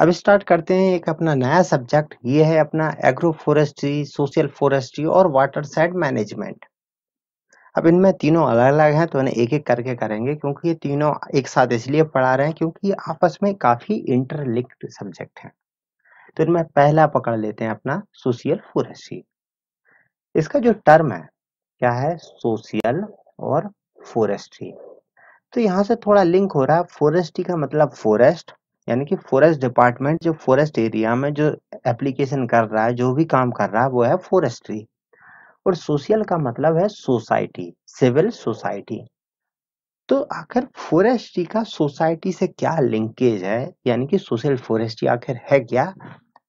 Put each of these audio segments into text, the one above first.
अब स्टार्ट करते हैं एक अपना नया सब्जेक्ट ये है अपना एग्रो फोरेस्ट्री सोशल फॉरेस्ट्री और वाटर साइड मैनेजमेंट अब इनमें तीनों अलग अलग हैं तो इन्हें एक एक करके करेंगे क्योंकि ये तीनों एक साथ इसलिए पढ़ा रहे हैं क्योंकि ये आपस में काफ़ी इंटरलिंक्ड सब्जेक्ट हैं तो इनमें पहला पकड़ लेते हैं अपना सोशल फॉरेस्ट्री इसका जो टर्म है क्या है सोशल और फॉरेस्ट्री तो यहां से थोड़ा लिंक हो रहा है फॉरेस्ट्री का मतलब फॉरेस्ट यानी कि फॉरेस्ट डिपार्टमेंट जो फॉरेस्ट एरिया में जो एप्लीकेशन कर रहा है जो भी काम कर रहा है वो है फॉरेस्ट्री और सोशल का मतलब है सोसाइटी सिविल सोसाइटी तो आखिर फॉरेस्ट्री का सोसाइटी से क्या लिंकेज है यानी कि सोशल फॉरेस्ट्री आखिर है क्या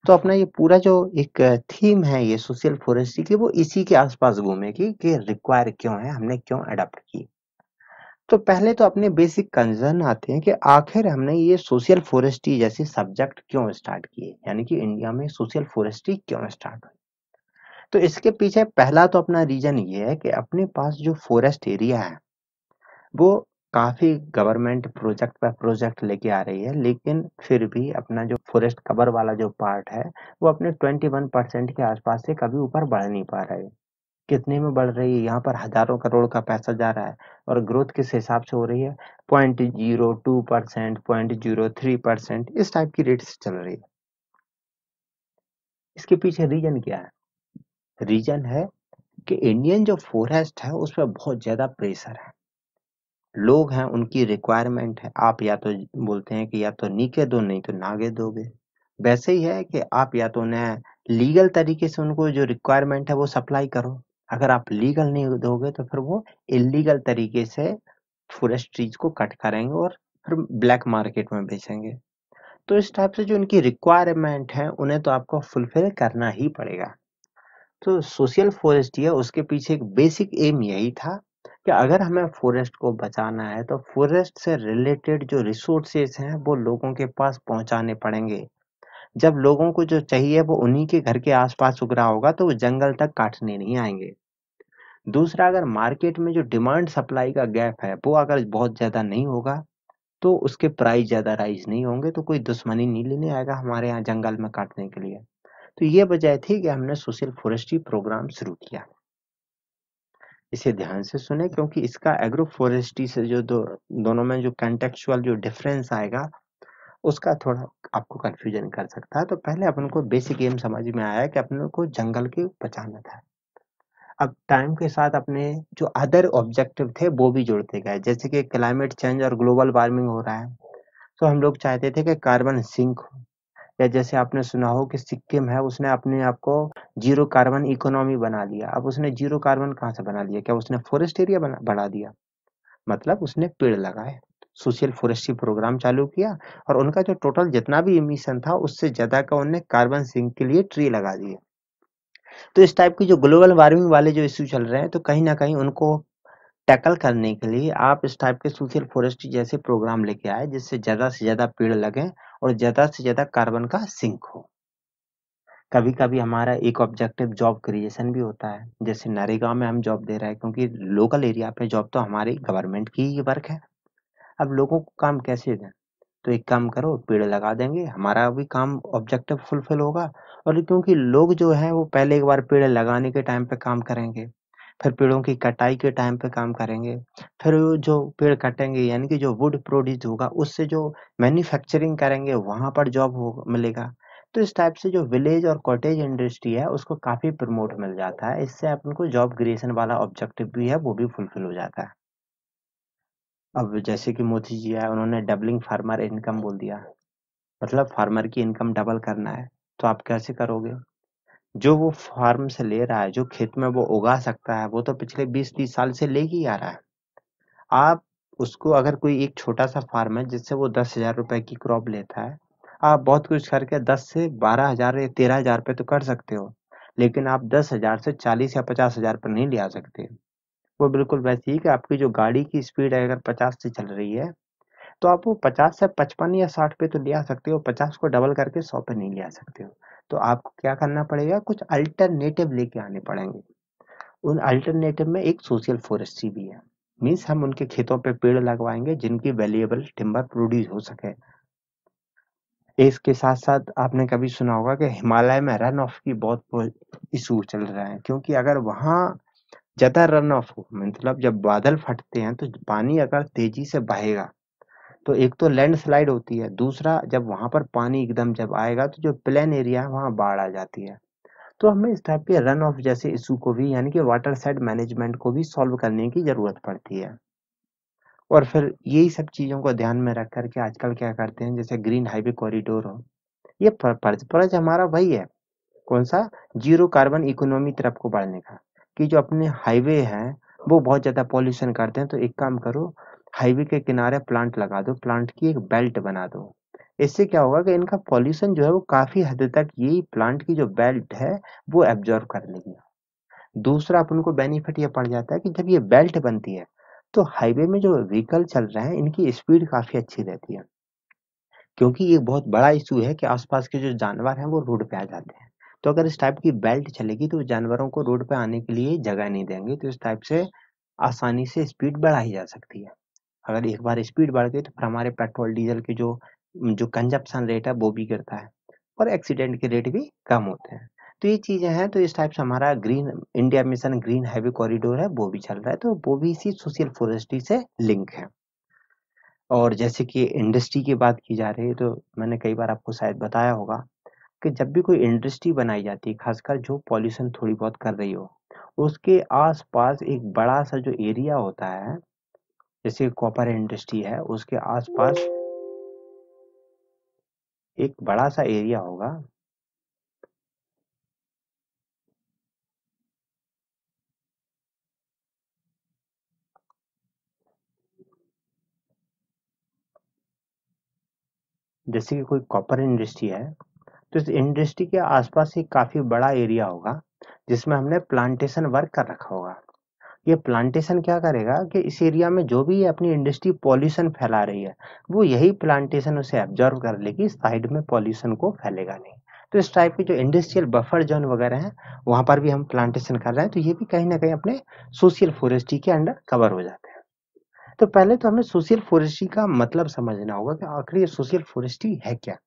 तो अपना ये पूरा जो एक थीम है ये सोशल फॉरेस्ट्री की वो इसी के आसपास घूमेगी कि रिक्वायर क्यों है हमने क्यों अडॉप्ट की तो पहले तो अपने बेसिक कंसर्न आते हैं कि आखिर हमने ये सोशल फॉरेस्ट्री जैसे सब्जेक्ट क्यों स्टार्ट किए यानी कि इंडिया में सोशल फॉरेस्ट्री क्यों स्टार्ट हुई तो इसके पीछे पहला तो अपना रीजन ये है कि अपने पास जो फॉरेस्ट एरिया है वो काफ़ी गवर्नमेंट प्रोजेक्ट पर प्रोजेक्ट लेके आ रही है लेकिन फिर भी अपना जो फॉरेस्ट कवर वाला जो पार्ट है वो अपने 21 परसेंट के आसपास से कभी ऊपर बढ़ नहीं पा रहा है कितने में बढ़ रही है यहाँ पर हजारों करोड़ का पैसा जा रहा है और ग्रोथ किस हिसाब से हो रही है point zero two percent point zero three percent इस टाइप की रेट से चल रही है इसके पीछे रीजन क्या है रीजन है कि इंडियन जो फॉरेस्ट है उस पर बहुत ज़्यादा प्रेशर है लोग हैं उनकी रिक्वायरमेंट है आप या तो बोलते हैं कि या तो नीके दो नहीं तो नागे दोगे वैसे ही है कि आप या तो उन्हें लीगल तरीके से उनको जो रिक्वायरमेंट है वो सप्लाई करो अगर आप लीगल नहीं दोगे तो फिर वो इलीगल तरीके से फॉरेस्ट ट्रीज को कट करेंगे और फिर ब्लैक मार्केट में बेचेंगे तो इस टाइप से जो इनकी रिक्वायरमेंट है उन्हें तो आपको फुलफिल करना ही पड़ेगा तो सोशल फॉरेस्ट है उसके पीछे एक बेसिक एम यही था कि अगर हमें फॉरेस्ट को बचाना है तो फॉरेस्ट से रिलेटेड जो रिसोर्सेज हैं वो लोगों के पास पहुंचाने पड़ेंगे जब लोगों को जो चाहिए वो उन्हीं के घर के आसपास उग रहा होगा तो वो जंगल तक काटने नहीं आएंगे दूसरा अगर मार्केट में जो डिमांड सप्लाई का गैप है वो अगर बहुत ज़्यादा नहीं होगा तो उसके प्राइस ज़्यादा राइज नहीं होंगे तो कोई दुश्मनी नहीं लेने आएगा हमारे यहाँ जंगल में काटने के लिए तो ये वजह थी कि हमने सोशल फॉरेस्ट्री प्रोग्राम शुरू किया इसे ध्यान से सुने क्योंकि इसका एग्रो फॉरेस्ट्री से जो दो दोनों में जो कंटेक्चुअल जो डिफरेंस आएगा उसका थोड़ा आपको कंफ्यूजन कर सकता है तो पहले अपन को बेसिक एम समझ में आया कि अपने को जंगल के बचाना था अब टाइम के साथ अपने जो अदर ऑब्जेक्टिव थे वो भी जुड़ते गए जैसे कि क्लाइमेट चेंज और ग्लोबल वार्मिंग हो रहा है तो हम लोग चाहते थे कि कार्बन सिंक हो या जैसे आपने सुना हो कि सिक्किम है उसने अपने आप को जीरो कार्बन इकोनॉमी बना लिया अब उसने जीरो कार्बन कहाँ से बना लिया क्या उसने फॉरेस्ट एरिया बना बढ़ा दिया मतलब उसने पेड़ लगाए सोशल फॉरेस्ट्री प्रोग्राम चालू किया और उनका जो टोटल जितना भी इमिशन था उससे ज़्यादा का उन्होंने कार्बन सिंक के लिए ट्री लगा दिए तो इस टाइप की जो ग्लोबल वार्मिंग वाले जो इश्यू चल रहे हैं तो कहीं ना कहीं उनको टैकल करने के लिए आप इस टाइप के सोशल फॉरेस्ट जैसे प्रोग्राम लेके आए जिससे ज़्यादा से ज़्यादा पेड़ लगे और ज़्यादा से ज़्यादा कार्बन का सिंक हो कभी कभी हमारा एक ऑब्जेक्टिव जॉब क्रिएशन भी होता है जैसे नरेगा में हम जॉब दे रहे हैं क्योंकि लोकल एरिया पे जॉब तो हमारी गवर्नमेंट की ही वर्क है अब लोगों को काम कैसे दें तो एक काम करो पेड़ लगा देंगे, हमारा भी काम ऑब्जेक्टिव फुलफिल होगा और क्योंकि लोग जो है वो पहले एक बार पेड़ लगाने के टाइम पे काम करेंगे, फिर पेड़ों की कटाई के टाइम पे काम करेंगे, फिर जो पेड़ कटेंगे यानी कि जो वुड प्रोड्यूस होगा उससे जो मैन्युफैक्चरिंग करेंगे वहाँ पर जॉब हो मिलेगा। तो इस टाइप से जो विलेज और कॉटेज इंडस्ट्री है उसको काफ़ी प्रमोट मिल जाता है, इससे अपन को जॉब क्रिएशन वाला ऑब्जेक्टिव भी है वो भी फुलफिल हो जाता है। अब जैसे कि मोदी जी आए उन्होंने डबलिंग फार्मर इनकम बोल दिया मतलब फार्मर की इनकम डबल करना है तो आप कैसे करोगे जो वो फार्म से ले रहा है जो खेत में वो उगा सकता है वो तो पिछले बीस तीस साल से ले ही आ रहा है आप उसको अगर कोई एक छोटा सा फार्म है जिससे वो दस हजार रुपए की क्रॉप लेता है आप बहुत कुछ करके दस से बारह हजार या तेरह हजार रुपये तो कर सकते हो लेकिन आप दस हजार से चालीस या पचास हजार पर नहीं ले आ सकते वो बिल्कुल वैसी ही कि आपकी जो गाड़ी की स्पीड है अगर पचास से चल रही है तो आप वो पचास से पचपन या साठ पे तो ले आ सकते हो पचास को डबल करके सौ पे नहीं ले आ सकते हो तो आपको क्या करना पड़ेगा कुछ अल्टरनेटिव लेके आने पड़ेंगे उन अल्टरनेटिव में एक सोशल फॉरेस्ट्री भी है मीन्स हम उनके खेतों पे पेड़ लगवाएंगे जिनकी वैल्यूएबल टिम्बर प्रोड्यूस हो सके इसके साथ साथ आपने कभी सुना होगा कि हिमालय में रन ऑफ की बहुत इशू चल रहा है क्योंकि अगर वहाँ ज़्यादा रन ऑफ मतलब जब बादल फटते हैं तो पानी अगर तेजी से बहेगा तो एक तो लैंडस्लाइड होती है दूसरा जब वहां पर पानी एकदम जब आएगा तो जो प्लेन एरिया है वहां बाढ़ आ जाती है तो हमें इस टाइप के रन ऑफ जैसे इशू को भी यानी कि वाटर साइड मैनेजमेंट को भी सॉल्व करने की ज़रूरत पड़ती है और फिर यही सब चीज़ों को ध्यान में रख करके आजकल क्या करते हैं जैसे ग्रीन हाईवे कॉरिडोर हो ये फर्ज हमारा वही है कौन सा जीरो कार्बन इकोनॉमी तरफ को बढ़ने का कि जो अपने हाईवे हैं, वो बहुत ज़्यादा पॉल्यूशन करते हैं, तो एक काम करो, हाईवे के किनारे प्लांट लगा दो, प्लांट की एक बेल्ट बना दो। इससे क्या होगा कि इनका पॉल्यूशन जो है, वो काफ़ी हद तक ये प्लांट की जो बेल्ट है, वो एब्जॉर्व कर लेगी। दूसरा अपन को बेनिफिट ये पड़ जाता है कि जब ये बेल्ट बनती है, तो हाईवे में जो व्हीकल चल रहे हैं, इनकी स्पीड काफ़ी अच्छी रहती है। क्योंकि ये बहुत बड़ा इशू है कि आस-पास के जो जानवर हैं, वो रोड पे आ जाते हैं। तो अगर इस टाइप की बेल्ट चलेगी तो जानवरों को रोड पे आने के लिए जगह नहीं देंगे तो इस टाइप से आसानी से स्पीड बढ़ाई जा सकती है अगर एक बार स्पीड बढ़ गई तो फिर हमारे पेट्रोल डीजल के जो जो कंजप्शन रेट है वो भी गिरता है और एक्सीडेंट के रेट भी कम होते हैं तो ये चीज़ें हैं तो इस टाइप से हमारा green India mission green highway corridor है वो भी चल रहा है तो वो भी इसी सोशल फॉरेस्ट्री से लिंक है और जैसे कि इंडस्ट्री की बात की जा रही है तो मैंने कई बार आपको शायद बताया होगा कि जब भी कोई इंडस्ट्री बनाई जाती है खासकर जो पॉल्यूशन थोड़ी बहुत कर रही हो उसके आसपास एक बड़ा सा जो एरिया होता है जैसे कॉपर इंडस्ट्री है उसके आसपास एक बड़ा सा एरिया होगा जैसे कि कोई कॉपर इंडस्ट्री है तो इस इंडस्ट्री के आसपास ही काफ़ी बड़ा एरिया होगा जिसमें हमने प्लांटेशन वर्क कर रखा होगा ये प्लांटेशन क्या करेगा कि इस एरिया में जो भी अपनी इंडस्ट्री पॉल्यूशन फैला रही है वो यही प्लांटेशन उसे एब्जॉर्व कर लेगी साइड में पॉल्यूशन को फैलेगा नहीं तो इस टाइप के जो इंडस्ट्रियल बफर जोन वगैरह हैं वहां पर भी हम प्लांटेशन कर रहे हैं तो ये भी कहीं ना कहीं अपने सोशल फॉरेस्ट्री के अंडर कवर हो जाते हैं तो पहले तो हमें सोशल फॉरेस्ट्री का मतलब समझना होगा कि आखिर ये सोशल फॉरेस्ट्री है क्या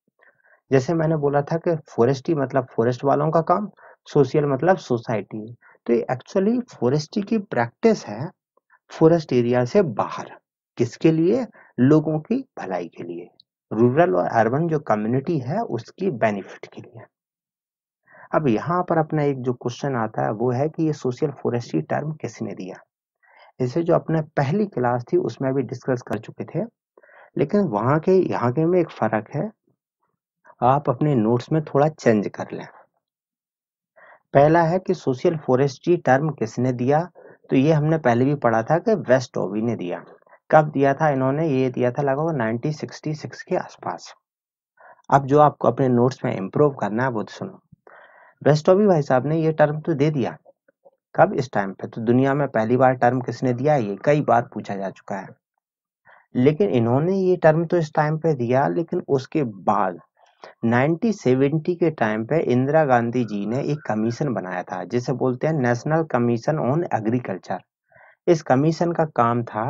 जैसे मैंने बोला था कि फॉरेस्ट्री मतलब फॉरेस्ट वालों का काम सोशल मतलब सोसाइटी तो ये एक्चुअली फॉरेस्टी की प्रैक्टिस है फॉरेस्ट एरिया से बाहर किसके लिए लोगों की भलाई के लिए रूरल और अर्बन जो कम्युनिटी है उसकी बेनिफिट के लिए अब यहाँ पर अपना एक जो क्वेश्चन आता है वो है कि ये सोशल फॉरेस्ट्री टर्म किसने दिया इसे जो अपने पहली क्लास थी उसमें भी डिस्कस कर चुके थे लेकिन वहां के यहाँ के में एक फर्क है आप अपने नोट्स में थोड़ा चेंज कर लें पहला है कि सोशल फॉरेस्ट्री टर्म किसने दिया तो ये हमने पहले भी पढ़ा था कि वेस्ट ओवी ने दिया कब दिया था इन्होंने ये दिया था लगभग 1966 के आसपास अब जो आपको अपने नोट्स में इम्प्रूव करना है वो तो सुनो वेस्ट ओवी भाई साहब ने ये टर्म तो दे दिया कब इस टाइम पे तो दुनिया में पहली बार टर्म किसने दिया ये कई बार पूछा जा चुका है लेकिन इन्होंने ये टर्म तो इस टाइम पे दिया लेकिन उसके बाद 1970 के टाइम पे इंदिरा गांधी जी ने एक कमीशन बनाया था जिसे बोलते हैं नेशनल कमीशन ऑन एग्रीकल्चर इस कमीशन का काम था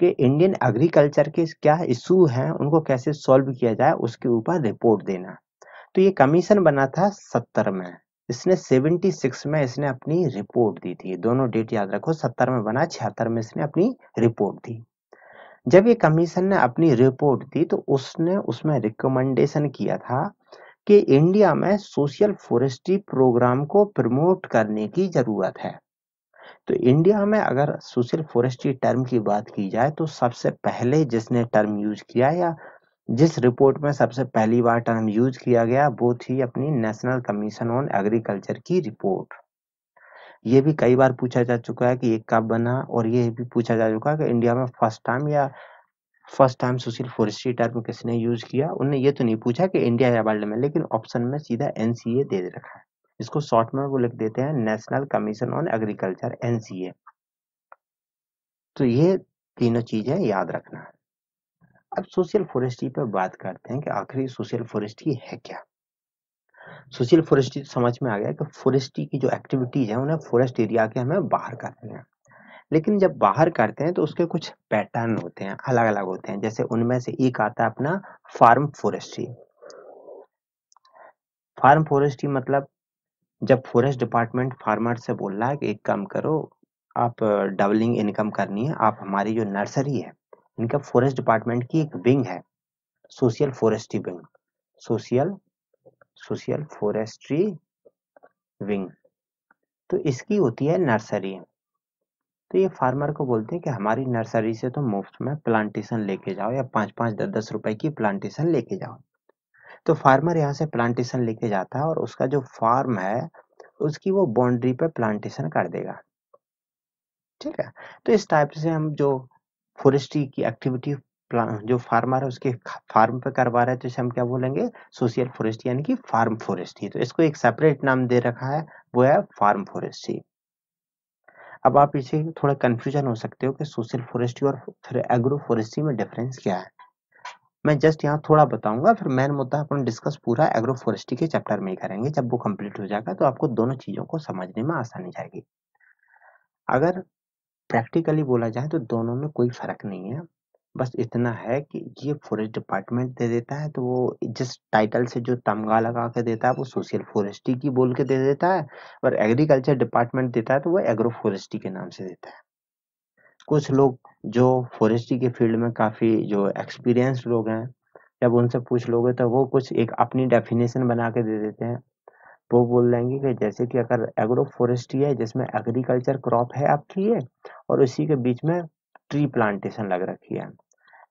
कि इंडियन एग्रीकल्चर के क्या इशू हैं उनको कैसे सॉल्व किया जाए उसके ऊपर रिपोर्ट देना तो ये कमीशन बना था सत्तर में इसने 76 में इसने अपनी रिपोर्ट दी थी दोनों डेट याद रखो सत्तर में बना छिहत्तर में इसने अपनी रिपोर्ट दी जब ये कमीशन ने अपनी रिपोर्ट दी तो उसने उसमें रिकमेंडेशन किया था कि इंडिया में सोशल फॉरेस्ट्री प्रोग्राम को प्रमोट करने की जरूरत है तो इंडिया में अगर सोशल फॉरेस्ट्री टर्म की बात की जाए तो सबसे पहले जिसने टर्म यूज किया या जिस रिपोर्ट में सबसे पहली बार टर्म यूज किया गया वो थी अपनी नेशनल कमीशन ऑन एग्रीकल्चर की रिपोर्ट ये भी कई बार पूछा जा चुका है कि ये कब बना और ये भी पूछा जा चुका है कि इंडिया में फर्स्ट टाइम या first time social forestry term किसने यूज किया उनने ये तो नहीं पूछा कि इंडिया या वर्ल्ड में लेकिन ऑप्शन में सीधा एनसीए दे रखा है इसको शॉर्ट में वो लिख देते हैं national commission on agriculture NCA तो ये तीनों चीजें याद रखना है अब सोशल फॉरेस्ट्री पर बात करते हैं कि आखिर सोशल फॉरेस्ट्री है क्या सुशील फॉरेस्ट्री समझ में आ गया कि फॉरेस्टी की जो एक्टिविटीज है उन्हें फॉरेस्ट एरिया के हमें बाहर करते हैं लेकिन जब बाहर करते हैं तो उसके कुछ पैटर्न होते हैं अलग अलग होते हैं जैसे उनमें से एक आता है अपना फार्म फॉरेस्ट्री फार्म फॉरेस्ट्री मतलब जब फॉरेस्ट डिपार्टमेंट फार्मर से बोल रहा है कि एक काम करो आप डबलिंग इनकम करनी है आप हमारी जो नर्सरी है इनका फॉरेस्ट डिपार्टमेंट की एक विंग है social forestry wing social social forestry wing तो इसकी होती है नर्सरी तो ये फार्मर को बोलते हैं कि हमारी नर्सरी से तो मुफ्त में प्लांटेशन लेके जाओ या पाँच पाँच दस दस रुपए की प्लांटेशन लेके जाओ तो फार्मर यहाँ से प्लांटेशन लेके जाता है और उसका जो फार्म है उसकी वो बाउंड्री पे प्लांटेशन कर देगा ठीक है तो इस टाइप से हम जो फॉरेस्ट्री की एक्टिविटी जो फार्मर है उसके फार्म पे करवा रहे हैं तो इसे हम क्या बोलेंगे सोशल फॉरेस्ट यानी कि फार्म फॉरेस्ट्री तो इसको एक सेपरेट नाम दे रखा है वो है फार्म फॉरेस्ट्री अब आप इसे थोड़ा कंफ्यूजन हो सकते हो कि सोशल फॉरेस्ट्री और फिर एग्रो फॉरेस्ट्री में डिफरेंस क्या है मैं जस्ट यहाँ थोड़ा बताऊंगा फिर मेन मुद्दा अपन डिस्कस पूरा एग्रो फॉरेस्ट्री के चैप्टर में ही करेंगे जब वो कंप्लीट हो जाएगा तो आपको दोनों चीज़ों को समझने में आसानी जाएगी अगर प्रैक्टिकली बोला जाए तो दोनों में कोई फर्क नहीं है बस इतना है कि ये फॉरेस्ट डिपार्टमेंट दे देता है तो वो जिस टाइटल से जो तमगा लगा के देता है वो सोशल फॉरेस्ट्री की बोल के दे देता है और एग्रीकल्चर डिपार्टमेंट देता है तो वो एग्रो फॉरेस्ट्री के नाम से देता है कुछ लोग जो फॉरेस्ट्री के फील्ड में काफ़ी जो एक्सपीरियंस लोग हैं जब उनसे पूछ लोगे तो वो कुछ एक अपनी डेफिनेशन बना के दे देते हैं वो बोल देंगे कि जैसे कि अगर एग्रो फॉरेस्ट्री है जिसमें एग्रीकल्चर क्रॉप है आपकी ये और उसी के बीच में ट्री प्लांटेशन लग रखी है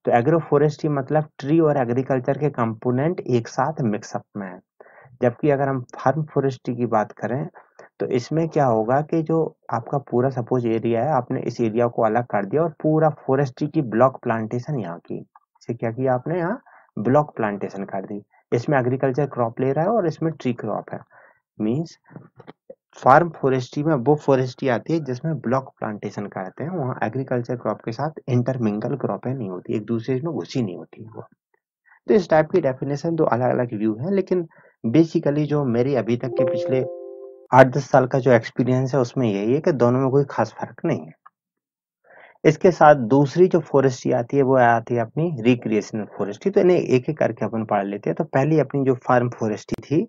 तो एग्रो फॉरेस्ट्री मतलब ट्री और एग्रीकल्चर के कंपोनेंट एक साथ मिक्सअप में है जबकि अगर हम फार्म फॉरेस्ट्री की बात करें तो इसमें क्या होगा कि जो आपका पूरा सपोज एरिया है आपने इस एरिया को अलग कर दिया और पूरा फॉरेस्ट्री की ब्लॉक प्लांटेशन यहाँ की इसे क्या किया आपने यहाँ ब्लॉक प्लांटेशन कर दी इसमें एग्रीकल्चर क्रॉप ले रहा है और इसमें ट्री क्रॉप है मीन्स फार्म फॉरेस्ट्री में वो फॉरेस्ट्री आती है जिसमें ब्लॉक प्लांटेशन कहते हैं वहाँ एग्रीकल्चर क्रॉप के साथ इंटरमिंगल क्रॉपें नहीं होती एक दूसरे में घुसी नहीं होती वो तो इस टाइप की डेफिनेशन तो अलग अलग व्यू है लेकिन बेसिकली जो मेरी अभी तक के पिछले आठ दस साल का जो एक्सपीरियंस है उसमें यही है कि दोनों में कोई खास फर्क नहीं है इसके साथ दूसरी जो फॉरेस्ट्री आती है वो आती है अपनी रिक्रिएशनल फॉरेस्ट्री तो इन्हें एक एक करके अपन पढ़ लेते हैं तो पहली अपनी जो फार्म फॉरेस्ट्री थी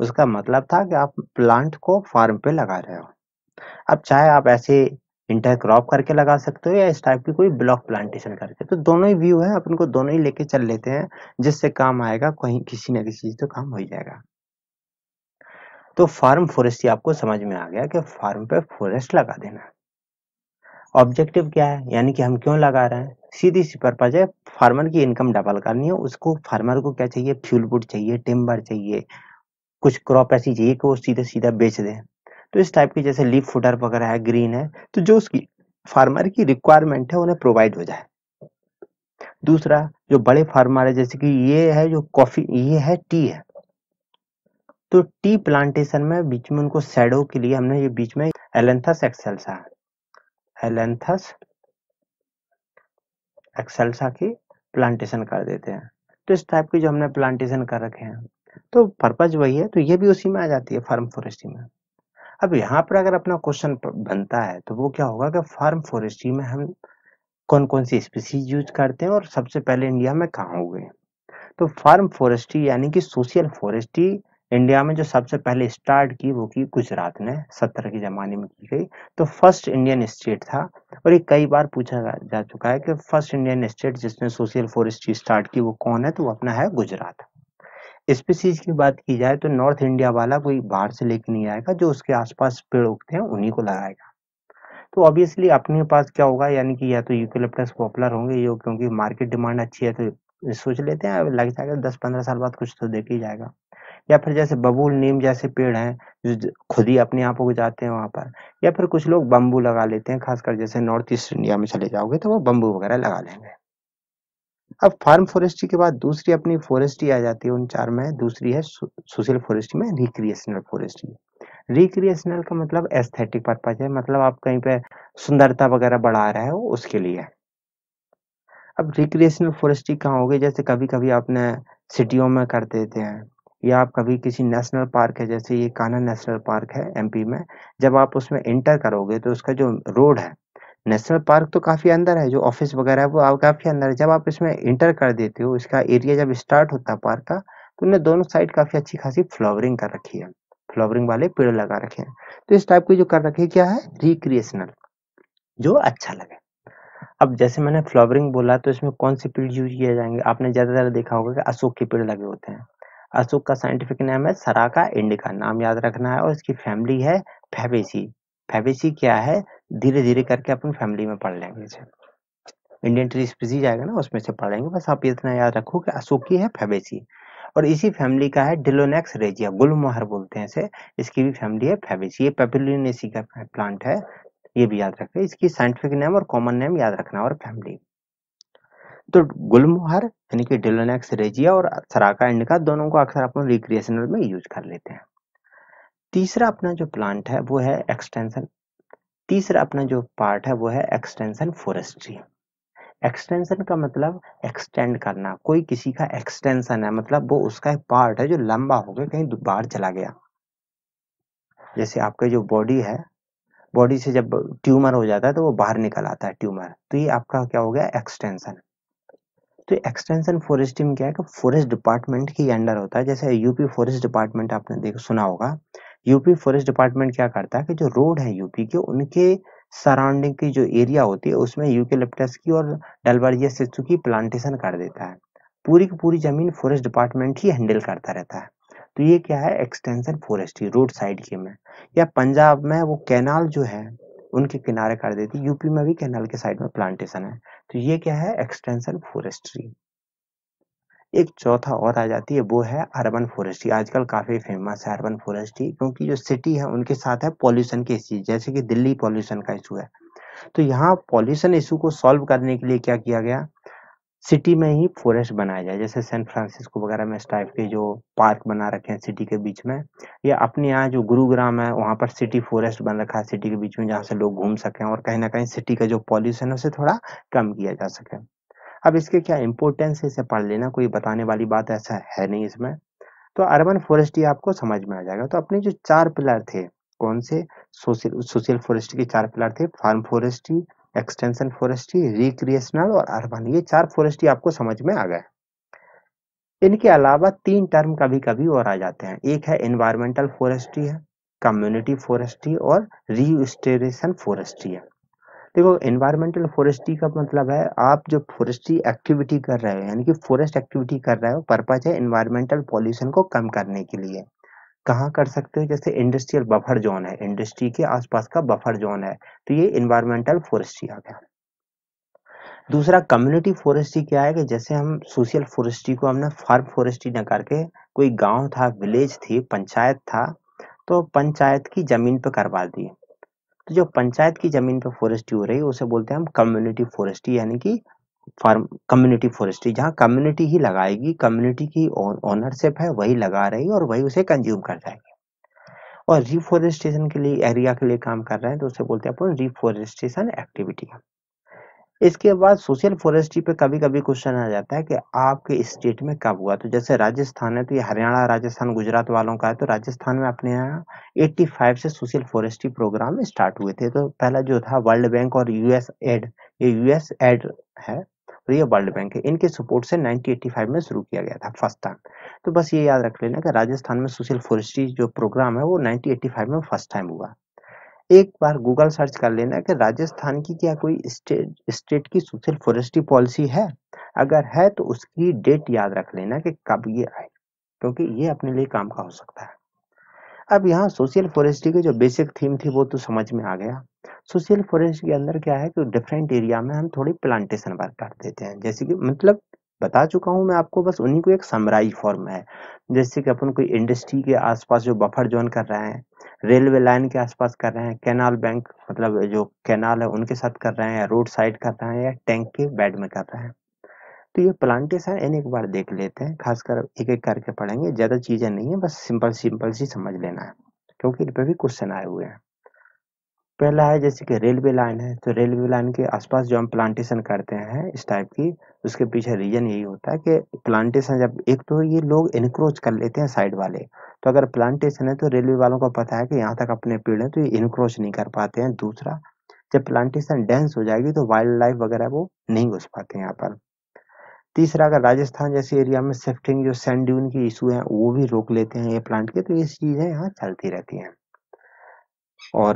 उसका मतलब था कि आप प्लांट को फार्म पे लगा रहे हो। अब चाहे आप ऐसे इंटरक्रॉप करके लगा सकते हो या इस टाइप की कोई ब्लॉक प्लांटेशन करके तो दोनों ही व्यू है अपन को दोनों ही लेके चल लेते हैं जिससे काम आएगा कहीं किसी ना किसी तो काम हो जाएगा तो फार्म फॉरेस्ट्री आपको समझ में आ गया कि फार्म पे फॉरेस्ट लगा देना ऑब्जेक्टिव क्या है यानी कि हम क्यों लगा रहे हैं सीधी सी पर्पज है फार्मर की इनकम डबल करनी है उसको फार्मर को क्या चाहिए फ्यूल वुड चाहिए टिम्बर चाहिए कुछ क्रॉप ऐसी चाहिए कि वो सीधे सीधा बेच दें तो इस टाइप की जैसे लीफ फुटर वगैरह है ग्रीन है तो जो उसकी फार्मर की रिक्वायरमेंट है उन्हें प्रोवाइड हो जाए दूसरा जो बड़े फार्मर है जैसे कि ये है जो कॉफी ये है टी है तो टी प्लांटेशन में बीच में उनको सैडो के लिए हमने ये बीच में एलेंथस एक्सेल्सा एलेंथस एक्सेल्सा की प्लांटेशन कर देते हैं तो इस टाइप की जो हमने प्लांटेशन कर रखे हैं तो पर्पज वही है तो ये भी उसी में आ जाती है फार्म फॉरेस्ट्री में अब यहाँ पर अगर अपना क्वेश्चन बनता है तो वो क्या होगा कि फार्म फॉरेस्ट्री में हम कौन कौन सी स्पीसीज यूज करते हैं और सबसे पहले इंडिया में कहाँ हुए तो फार्म फॉरेस्ट्री यानी कि सोशल फॉरेस्ट्री इंडिया में जो सबसे पहले स्टार्ट की वो की गुजरात ने सत्तर के जमाने में की गई तो फर्स्ट इंडियन स्टेट था और ये कई बार पूछा जा चुका है कि फर्स्ट इंडियन स्टेट जिसने सोशल फॉरेस्ट्री स्टार्ट की वो कौन है तो वो अपना है गुजरात स्पीसीज की बात की जाए तो नॉर्थ इंडिया वाला कोई बाहर से लेके नहीं आएगा जो उसके आसपास पेड़ उगते हैं उन्हीं को लगाएगा तो ऑब्वियसली अपने पास क्या होगा यानी कि या तो यूकेलिप्टस पॉपुलर होंगे ये क्योंकि मार्केट डिमांड अच्छी है तो सोच लेते हैं लग जाएगा दस पंद्रह साल बाद कुछ तो देख ही जाएगा या फिर जैसे बबूल नीम जैसे पेड़ हैं जो खुद ही अपने आप हो जाते हैं वहाँ पर या फिर कुछ लोग बम्बू लगा लेते हैं खासकर जैसे नॉर्थ ईस्ट इंडिया में चले जाओगे तो वो बम्बू वगैरह लगा लेंगे अब फार्म फॉरेस्ट्री के बाद दूसरी अपनी फॉरेस्ट्री आ जाती है उन चार में दूसरी है सोशल फॉरेस्ट्री में रिक्रिएशनल फॉरेस्ट्री रिक्रिएशनल का मतलब एस्थेटिक पर्पज है मतलब आप कहीं पे सुंदरता वगैरह बढ़ा रहे हो उसके लिए अब रिक्रिएशनल फॉरेस्ट्री कहाँ होगी जैसे कभी कभी आपने सिटियों में कर देते हैं या आप कभी किसी नेशनल पार्क है जैसे ये कान्हा नेशनल पार्क है एमपी में जब आप उसमें एंटर करोगे तो उसका जो रोड है नेशनल पार्क तो काफ़ी अंदर है जो ऑफिस वगैरह है वो काफ़ी अंदर है जब आप इसमें इंटर कर देते हो इसका एरिया जब स्टार्ट होता है पार्क का तो उन्हें दोनों साइड काफ़ी अच्छी खासी फ्लावरिंग कर रखी है फ्लावरिंग वाले पेड़ लगा रखे हैं तो इस टाइप की जो कर रखी है क्या है रिक्रिएशनल जो अच्छा लगे अब जैसे मैंने फ्लावरिंग बोला तो इसमें कौन से पेड़ यूज किए जाएंगे आपने ज़्यादातर देखा होगा कि अशोक के पेड़ लगे होते हैं अशोक का साइंटिफिक नेम है सराका इंडिका नाम याद रखना है और इसकी फैमिली है फैबेसी फैबेसी क्या है धीरे धीरे करके अपन फैमिली में पढ़ लेंगे इंडियन ट्री स्पीसीज आएगा ना उसमें से पढ़ लेंगे बस आप इतना याद रखो कि अशोकी है फैबेसी और इसी फैमिली का है डिलोनेक्स रेजिया गुलमोहर बोलते हैं इसे इसकी भी फैमिली है फैबेसी ये पेपिलिनेसी का प्लांट है ये भी याद रखें इसकी साइंटिफिक नेम और कॉमन नेम याद रखना और फैमिली तो गुलमोहर यानी कि डिलोनेक्स रेजिया और सराका इंडिका दोनों को अक्सर अपन रिक्रिएशनल में यूज कर लेते हैं तीसरा अपना जो प्लांट है वो है एक्सटेंशन तीसरा अपना जो पार्ट है वो है एक्सटेंशन फॉरेस्ट्री एक्सटेंशन का मतलब एक्सटेंड करना कोई किसी का एक्सटेंशन है मतलब वो उसका एक पार्ट है जो लंबा हो गया कहीं बाहर चला गया जैसे आपका जो बॉडी है बॉडी से जब ट्यूमर हो जाता है तो वो बाहर निकल आता है ट्यूमर तो ये आपका क्या हो गया एक्सटेंशन तो एक्सटेंशन फॉरेस्ट्री में क्या है कि फॉरेस्ट डिपार्टमेंट के अंडर होता है जैसे यूपी फॉरेस्ट डिपार्टमेंट आपने देख सुना होगा यूपी फॉरेस्ट डिपार्टमेंट क्या करता है कि जो रोड है यूपी के उनके सराउंडिंग की जो एरिया होती है उसमें यूकेलिप्टस की और डलबरिया सिसु की प्लांटेशन कर देता है पूरी की पूरी जमीन फॉरेस्ट डिपार्टमेंट ही हैंडल करता रहता है तो ये क्या है एक्सटेंशन फॉरेस्ट्री रोड साइड के में या पंजाब में वो कैनाल जो है उनके किनारे कर देती यूपी में भी कैनाल के साइड में प्लांटेशन है तो ये क्या है एक्सटेंशन फॉरेस्ट्री एक चौथा और आ जाती है वो है अर्बन फॉरेस्ट्री आजकल काफ़ी फेमस है अर्बन फॉरेस्ट्री क्योंकि जो सिटी है उनके साथ है पॉल्यूशन के इश्यू जैसे कि दिल्ली पॉल्यूशन का इशू है तो यहाँ पॉल्यूशन इशू को सॉल्व करने के लिए क्या किया गया सिटी में ही फॉरेस्ट बनाया जाए जैसे सैन फ्रांसिस्को वगैरह में इस टाइप के जो पार्क बना रखे हैं सिटी के बीच में या अपने यहाँ जो गुरुग्राम है वहाँ पर सिटी फॉरेस्ट बन रखा है सिटी के बीच में जहाँ से लोग घूम सकें और कहीं ना कहीं सिटी का जो पॉल्यूशन है उसे थोड़ा कम किया जा सके अब इसके क्या इम्पोर्टेंस है इसे पढ़ लेना कोई बताने वाली बात ऐसा है नहीं इसमें तो अर्बन फॉरेस्ट्री आपको समझ में आ जाएगा तो अपने जो चार पिलर थे कौन से सोशल सोशल फॉरेस्ट्री के चार पिलर थे farm forestry extension forestry recreational और अर्बन ये चार फॉरेस्ट्री आपको समझ में आ गए इनके अलावा तीन टर्म कभी कभी और आ जाते हैं एक है इन्वायरमेंटल फॉरेस्ट्री है कम्युनिटी फॉरेस्ट्री और रिस्टोरेशन फॉरेस्ट्री है देखो एनवायरमेंटल फॉरेस्ट्री का मतलब है आप जो फॉरेस्ट्री एक्टिविटी कर रहे हो यानी कि फॉरेस्ट एक्टिविटी कर रहे हो पर्पज है एनवायरमेंटल पॉल्यूशन को कम करने के लिए कहाँ कर सकते हो जैसे इंडस्ट्रियल बफर जोन है इंडस्ट्री के आसपास का बफर जोन है तो ये इन्वायरमेंटल फॉरेस्ट्री आ गया दूसरा कम्युनिटी फॉरेस्ट्री क्या है कि जैसे हम सोशल फॉरेस्ट्री को हमने फार्म फॉरेस्ट्री न करके कोई गांव था विलेज थी पंचायत था तो पंचायत की जमीन पर करवा दी तो जो पंचायत की जमीन पर फॉरेस्ट्री हो रही है उसे बोलते हैं हम कम्युनिटी फॉरेस्ट्री यानी कि फार्म कम्युनिटी फॉरेस्ट्री जहाँ कम्युनिटी ही लगाएगी कम्युनिटी की ओनरशिप है वही लगा रही और वही उसे कंज्यूम कर जाएगी और रिफोरेस्टेशन के लिए एरिया के लिए काम कर रहे हैं तो उसे बोलते हैं अपन रिफोरेस्टेशन एक्टिविटी इसके बाद सोशल फॉरेस्ट्री पे कभी-कभी क्वेश्चन आ जाता है कि आपके स्टेट में कब हुआ? तो जैसे राजस्थान है तो ये हरियाणा, राजस्थान, गुजरात वालों का है तो राजस्थान में अपने यहाँ फाइव से सोशल फॉरेस्ट्री प्रोग्राम स्टार्ट हुए थे। तो पहला जो था वर्ल्ड बैंक और एड ये एड है और ये वर्ल्ड बैंक है। इनके सपोर्ट से 1985 में शुरू किया गया था फर्स्ट टाइम। तो बस ये याद रख लेना कि राजस्थान में सोशल फॉरेस्ट्री जो प्रोग्राम है वो 1985 में फर्स्ट टाइम हुआ। एक बार गूगल सर्च कर लेना कि राजस्थान की क्या कोई स्टेट स्टेट की सोशल फॉरेस्ट्री पॉलिसी है अगर है तो उसकी डेट याद रख लेना कि कब ये आए क्योंकि ये अपने लिए काम का हो सकता है अब यहाँ सोशल फॉरेस्ट्री की जो बेसिक थीम थी वो तो समझ में आ गया सोशल फॉरेस्ट के अंदर क्या है कि डिफरेंट एरिया में हम थोड़ी प्लांटेशन वर्क कर देते हैं जैसे कि मतलब बता चुका हूँ मैं आपको बस उन्हीं को एक समराई फॉर्म है जैसे कि अपन कोई इंडस्ट्री के आसपास जो बफर जोन कर रहे हैं रेलवे लाइन के आसपास कर रहे हैं कैनाल बैंक मतलब जो कैनाल है उनके साथ कर रहे हैं रोड साइड कर रहे हैं या टैंक के बेड में कर रहे हैं तो ये प्लांटेशन इन एक बार देख लेते हैं खासकर एक एक करके पढ़ेंगे ज़्यादा चीज़ें नहीं है बस सिंपल सिंपल सी समझ लेना है क्योंकि इन पर भी क्वेश्चन आए हुए हैं पहला है जैसे कि रेलवे लाइन है तो रेलवे लाइन के आसपास जो हम प्लांटेशन करते हैं इस टाइप की उसके पीछे रीजन यही होता है कि प्लांटेशन जब एक तो ये लोग इनक्रोच कर लेते हैं साइड वाले तो अगर प्लांटेशन है तो रेलवे वालों को पता है कि यहाँ तक अपने पेड़ हैं तो ये इनक्रोच नहीं कर पाते हैं दूसरा जब प्लांटेशन डेंस हो जाएगी तो वाइल्ड लाइफ वगैरह वो नहीं घुस पाते यहाँ पर तीसरा अगर राजस्थान जैसे एरिया में सेफ्टिंग जो सैंड ड्यून की इशू है वो भी रोक लेते हैं ये प्लांट के तो ये चीज़ें यहाँ चलती रहती हैं और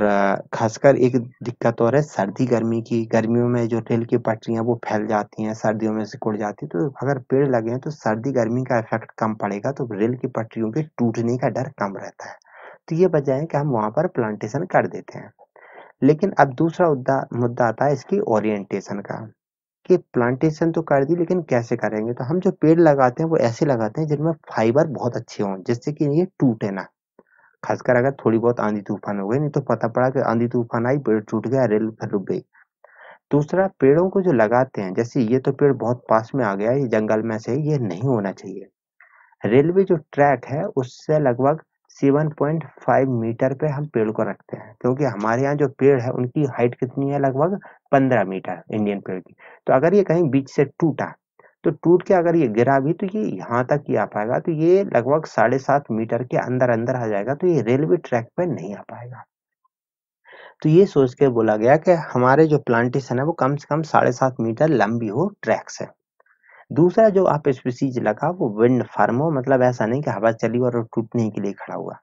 ख़ासकर एक दिक्कत और है सर्दी गर्मी की, गर्मियों में जो रेल की पटरियाँ वो फैल जाती हैं, सर्दियों में सिकुड़ जाती हैं, तो अगर पेड़ लगे हैं तो सर्दी गर्मी का इफ़ेक्ट कम पड़ेगा, तो रेल की पटरियों के टूटने का डर कम रहता है। तो ये वजह है कि हम वहाँ पर प्लांटेशन कर देते हैं। लेकिन अब दूसरा उद्दा मुद्दा आता है इसकी ओरिएंटेशन का, कि प्लांटेशन तो कर दी लेकिन कैसे करेंगे? तो हम जो पेड़ लगाते हैं वो ऐसे लगाते हैं जिनमें फाइबर बहुत अच्छे हों, जिससे कि ये टूटे ना। खासकर अगर थोड़ी बहुत आंधी तूफान हो गई नहीं तो पता पड़ा कि आंधी तूफान आई पेड़ टूट गया रेल रुक गई दूसरा पेड़ों को जो लगाते हैं जैसे ये तो पेड़ बहुत पास में आ गया ये जंगल में से ये नहीं होना चाहिए रेलवे जो ट्रैक है उससे लगभग 7.5 मीटर पे हम पेड़ को रखते हैं क्योंकि हमारे यहाँ जो पेड़ है उनकी हाइट कितनी है लगभग 15 मीटर इंडियन पेड़ की तो अगर ये कहीं बीच से टूटा तो टूट के अगर ये गिरा भी तो ये यहाँ तक ही आ पाएगा तो ये लगभग साढ़े सात मीटर के अंदर अंदर आ जाएगा तो ये रेलवे ट्रैक पर नहीं आ पाएगा तो ये सोच के बोला गया कि हमारे जो प्लांटेशन है वो कम से कम साढ़े सात मीटर लंबी हो ट्रैक से दूसरा जो आप स्पीसीज लगा वो विंड फार्म हो मतलब ऐसा नहीं कि हवा चली और टूटने के लिए खड़ा हुआ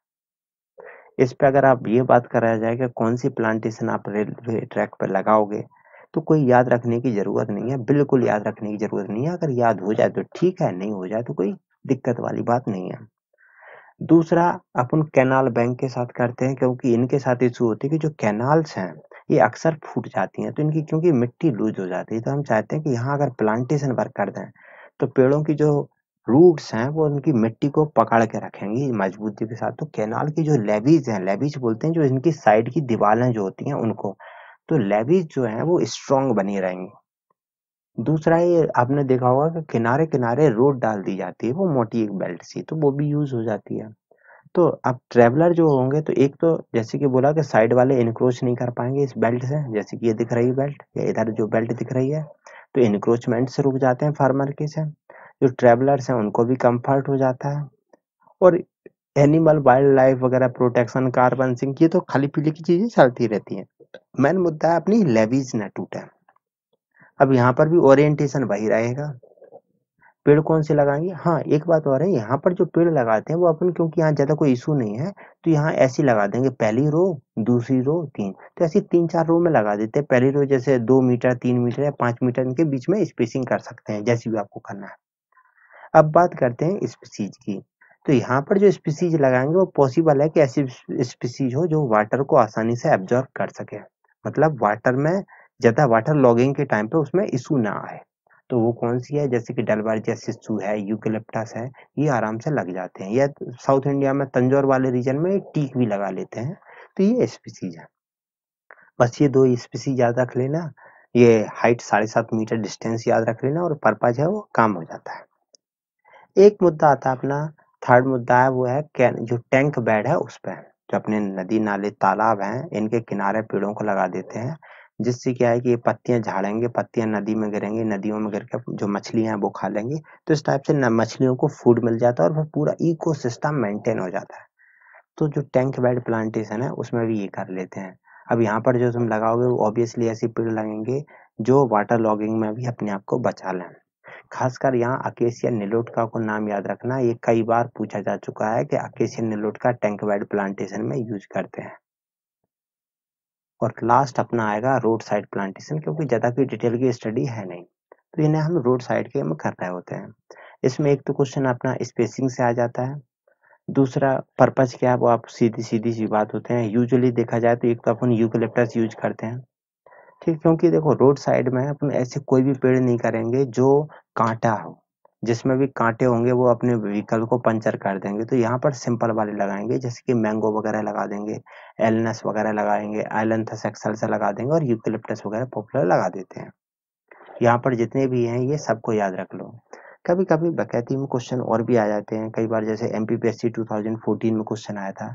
इस पे अगर आप ये बात कराया जाए कि कौन सी प्लांटेशन आप रेलवे ट्रैक पर लगाओगे तो कोई याद रखने की ज़रूरत नहीं है, बिल्कुल याद रखने की ज़रूरत नहीं है, अगर याद हो जाए तो ठीक है, नहीं हो जाए तो कोई दिक्कत वाली बात नहीं है। दूसरा अपन कैनाल बैंक के साथ करते हैं क्योंकि इनके साथ इशू होती है कि जो कैनाल्स हैं, ये अक्सर फूट जाती हैं, तो इनकी क्योंकि मिट्टी लूज़ हो जाती है, तो हम चाहते हैं कि यहाँ अगर प्लांटेशन वर्क कर दें, तो पेड़ों की जो रूट्स हैं वो उनकी मिट्टी को पकड़ के रखेंगी मजबूती के साथ तो कैनाल की जो लेवीज हैं लेवीज बोलते हैं जो इनकी साइड की दीवारें जो होती हैं उनको तो लेवीज जो है वो स्ट्रांग बनी रहेंगी दूसरा ये आपने देखा होगा कि किनारे किनारे रोड डाल दी जाती है वो मोटी एक बेल्ट सी तो वो भी यूज हो जाती है तो अब ट्रेवलर जो होंगे तो एक तो जैसे कि बोला कि साइड वाले इनक्रोच नहीं कर पाएंगे इस बेल्ट से जैसे कि ये दिख रही बेल्ट या इधर जो बेल्ट दिख रही है तो इनक्रोचमेंट से रुक जाते हैं फार्मर के से जो ट्रेवलर्स हैं उनको भी कंफर्ट हो जाता है और एनिमल वाइल्ड लाइफ वगैरह प्रोटेक्शन कार्बन सिंह ये तो खाली पीली की चीज़ें चलती रहती हैं मेन मुद्दा है अपनी लेवीज ना टूटे अब यहाँ पर भी ओरिएंटेशन वही रहेगा पेड़ कौन से लगाएंगे हाँ एक बात और है यहाँ पर जो पेड़ लगाते हैं वो अपन क्योंकि यहाँ ज्यादा कोई इशू नहीं है तो यहाँ ऐसी लगा देंगे पहली रो दूसरी रो तीन तो ऐसी तीन चार रो में लगा देते हैं पहली रो जैसे दो मीटर तीन मीटर या पांच मीटर इनके बीच में स्पेसिंग कर सकते हैं जैसी भी आपको करना है अब बात करते हैं स्पीसीज की तो यहाँ पर जो स्पीसीज लगाएंगे वो पॉसिबल है कि ऐसी स्पीसीज हो जो वाटर को आसानी से एब्जॉर्ब कर सके मतलब वाटर में ज़्यादा वाटर लॉगिंग के टाइम पे उसमें इशू ना आए तो वो कौन सी है जैसे कि डलबारजिया सिस्सू है यूकेलिप्टस है ये आराम से लग जाते हैं या साउथ इंडिया में तंजौर वाले रीजन में टीक भी लगा लेते हैं तो ये स्पीसीज है बस ये दो स्पीसीज याद रख लेना ये हाइट साढ़े सात मीटर डिस्टेंस याद रख लेना और पर्पज है वो काम हो जाता है एक मुद्दा आता है अपना थर्ड मुद्दा है वो है कैन जो टैंक बेड है उस पर जो अपने नदी नाले तालाब हैं इनके किनारे पेड़ों को लगा देते हैं जिससे क्या है कि ये पत्तियां झाड़ेंगे पत्तियां नदी में गिरेंगे नदियों में गिर के जो मछलियां हैं वो खा लेंगे तो इस टाइप से मछलियों को फूड मिल जाता है और वो पूरा इकोसिस्टम मेंटेन हो जाता है तो जो टैंक बेड प्लांटेशन है उसमें भी ये कर लेते हैं अब यहाँ पर जो तुम लगाओगे वो ऑब्वियसली ऐसे पेड़ लगेंगे जो वाटर लॉगिंग में भी अपने आप को बचा लें खासकर यहाँ अकेशिया निलोटका को नाम याद रखना ये कई बार पूछा जा चुका है कि अकेशिया निलोटका टैंकबैड प्लांटेशन में यूज करते हैं और लास्ट अपना आएगा रोड साइड प्लांटेशन क्योंकि ज़्यादा कोई डिटेल की स्टडी है नहीं तो इन्हें हम रोड साइड के में कर रहे होते हैं इसमें एक तो क्वेश्चन अपना स्पेसिंग से आ जाता है दूसरा पर्पज क्या है वो आप सीधी सीधी सी बात होते हैं यूजुअली देखा जाए तो एक तो अपन यूकलिप्टस यूज करते हैं ठीक क्योंकि देखो रोड साइड में अपन ऐसे कोई भी पेड़ नहीं करेंगे जो कांटा हो जिसमें भी कांटे होंगे वो अपने व्हीकल को पंचर कर देंगे तो यहाँ पर सिंपल वाले लगाएंगे जैसे कि मैंगो वगैरह लगा देंगे एलनस वगैरह लगाएंगे आइलंथस एक्सलसा लगा देंगे और यूकिलिप्टस वगैरह पॉपुलर लगा देते हैं यहाँ पर जितने भी हैं ये सबको याद रख लो कभी कभी बकैती में क्वेश्चन और भी आ जाते हैं कई बार जैसे M P P S C two thousand fourteen में क्वेश्चन आया था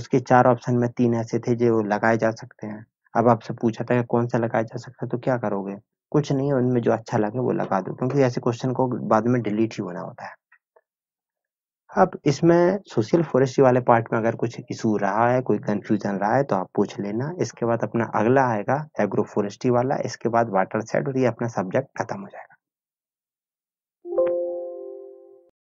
उसके चार ऑप्शन में तीन ऐसे थे जो लगाए जा सकते हैं अब आपसे पूछा था कौन सा लगाया जा सकता है तो क्या करोगे कुछ नहीं उनमें जो अच्छा लगे वो लगा दो क्योंकि ऐसे क्वेश्चन को बाद में डिलीट ही होना होता है अब इसमें सोशल फॉरेस्ट्री वाले पार्ट में अगर कुछ इशू रहा है कोई कंफ्यूजन रहा है तो आप पूछ लेना इसके बाद अपना अगला आएगा एग्रो फॉरेस्ट्री वाला इसके बाद वाटर सेट और ये अपना सब्जेक्ट खत्म हो जाएगा